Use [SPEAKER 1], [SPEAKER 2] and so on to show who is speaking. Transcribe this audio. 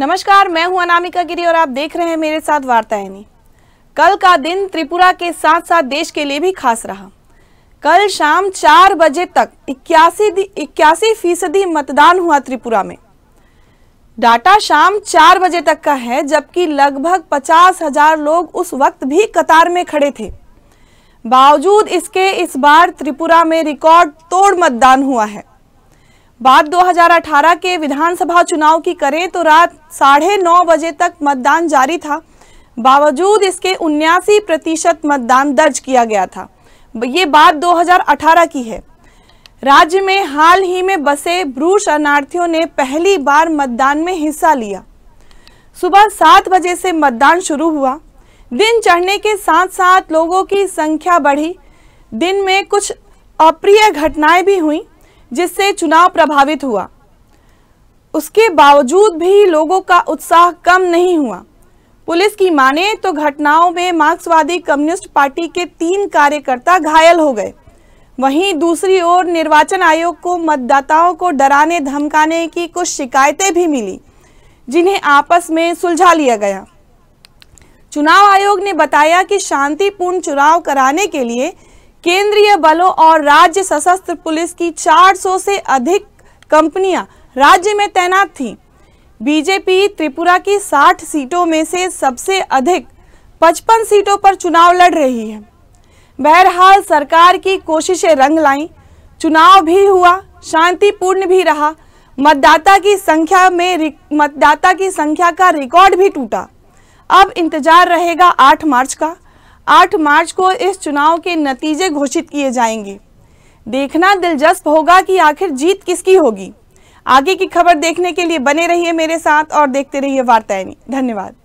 [SPEAKER 1] नमस्कार मैं हूं अनामिका गिरी और आप देख रहे हैं मेरे साथ वार्ता कल का दिन त्रिपुरा के साथ साथ देश के लिए भी खास रहा कल शाम चार बजे तक इक्यासी इक्यासी फीसदी मतदान हुआ त्रिपुरा में डाटा शाम चार बजे तक का है जबकि लगभग पचास हजार लोग उस वक्त भी कतार में खड़े थे बावजूद इसके इस बार त्रिपुरा में रिकॉर्ड तोड़ मतदान हुआ है बात 2018 के विधानसभा चुनाव की करें तो रात साढ़े नौ बजे तक मतदान जारी था बावजूद इसके उन्यासी प्रतिशत मतदान दर्ज किया गया था ये बात 2018 की है राज्य में हाल ही में बसे ब्रू शरणार्थियों ने पहली बार मतदान में हिस्सा लिया सुबह सात बजे से मतदान शुरू हुआ दिन चढ़ने के साथ साथ लोगों की संख्या बढ़ी दिन में कुछ अप्रिय घटनाएं भी हुई जिससे चुनाव प्रभावित हुआ उसके बावजूद भी लोगों का उत्साह कम नहीं हुआ पुलिस की माने तो घटनाओं में मार्क्सवादी कम्युनिस्ट पार्टी के तीन कार्यकर्ता घायल हो गए वहीं दूसरी ओर निर्वाचन आयोग को मतदाताओं को डराने धमकाने की कुछ शिकायतें भी मिली जिन्हें आपस में सुलझा लिया गया चुनाव आयोग ने बताया कि शांतिपूर्ण चुनाव कराने के लिए केंद्रीय बलों और राज्य सशस्त्र पुलिस की 400 से अधिक कंपनियां राज्य में तैनात थी बीजेपी त्रिपुरा की 60 सीटों में से सबसे अधिक 55 सीटों पर चुनाव लड़ रही है बहरहाल सरकार की कोशिशें रंग लाई चुनाव भी हुआ शांतिपूर्ण भी रहा मतदाता की संख्या में मतदाता की संख्या का रिकॉर्ड भी टूटा अब इंतजार रहेगा 8 मार्च का 8 मार्च को इस चुनाव के नतीजे घोषित किए जाएंगे देखना दिलचस्प होगा कि आखिर जीत किसकी होगी आगे की खबर देखने के लिए बने रहिए मेरे साथ और देखते रहिए वार्ता धन्यवाद